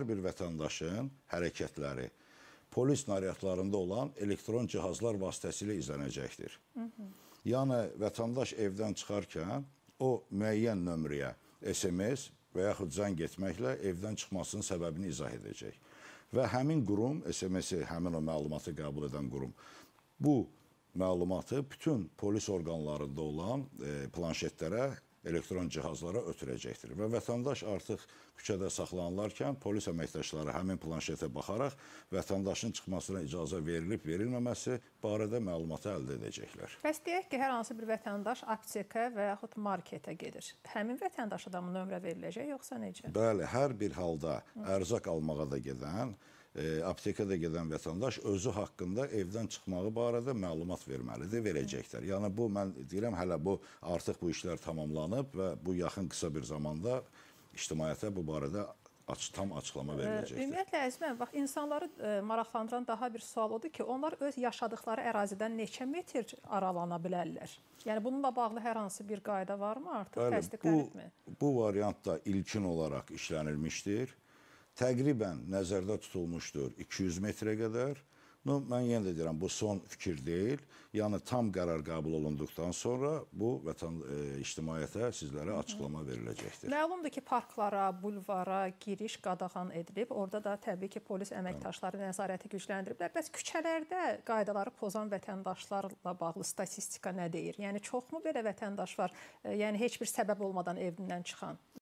Hər bir vətəndaşın hərəkətləri polis naryadlarında olan elektron cihazlar vasitəsilə izlənəcəkdir. Hı -hı. Yəni vətəndaş evdən çıxarkən o müəyyən nömrəyə SMS və yaxud zəng etməklə evdən çıxmasının səbəbini izah edəcək. Və həmin qurum, SMS-i həmin o məlumatı qəbul edən qurum bu məlumatı bütün polis orqanlarında olan e, planşetlərə elektron cihazlara ötürəcəkdir. Və vətəndaş artıq küçədə saxlanılarkən polis əməkdaşları həmin planşetə baxaraq vətəndaşın çıxmasına icazə verilib verilməməsi barədə məlumatı əldə edəcəklər. Bəs deyək ki, hər hansı bir vətəndaş aptekə və yaxud marketə gedir. Həmin vətəndaş adamın nömrə veriləcək yoxsa necə? Bəli, hər bir halda ərzaq almağa da gedən e, aptekada gedən vətəndaş özü haqqında evdən çıxmağı barədə məlumat verməlidir, verəcəklər. Yəni bu mən deyirəm hələ bu artıq bu işlər tamamlanıb və bu yaxın qısa bir zamanda ictimaiyyətə bu barədə aç, tam açıqlama e, veriləcəkdir. Ümumiyyətlə Əziz müəllim, bax insanları ə, e, maraqlandıran daha bir sual odur ki, onlar öz yaşadıkları ərazidən neçə metr aralana bilərlər? Yəni bununla bağlı hər hansı bir qayda varmı artıq təsdiqlənibmi? Bu, bu variant da ilkin olaraq işlənilmişdir. Ə, təqribən nəzərdə tutulmuşdur 200 metrə qədər. No, mən yenə də deyirəm, bu son fikir deyil. Yəni tam qərar qəbul olunduqdan sonra bu vətən e, ictimaiyyətə sizlərə açıqlama veriləcəkdir. Məlumdur ki, parklara, bulvara giriş qadağan edilib. Orada da təbii ki, polis əməkdaşları nəzarəti gücləndiriblər. Bəs küçələrdə qaydaları pozan vətəndaşlarla bağlı statistika nə deyir? Yəni çoxmu belə vətəndaş var? E, yəni heç bir səbəb olmadan evindən çıxan?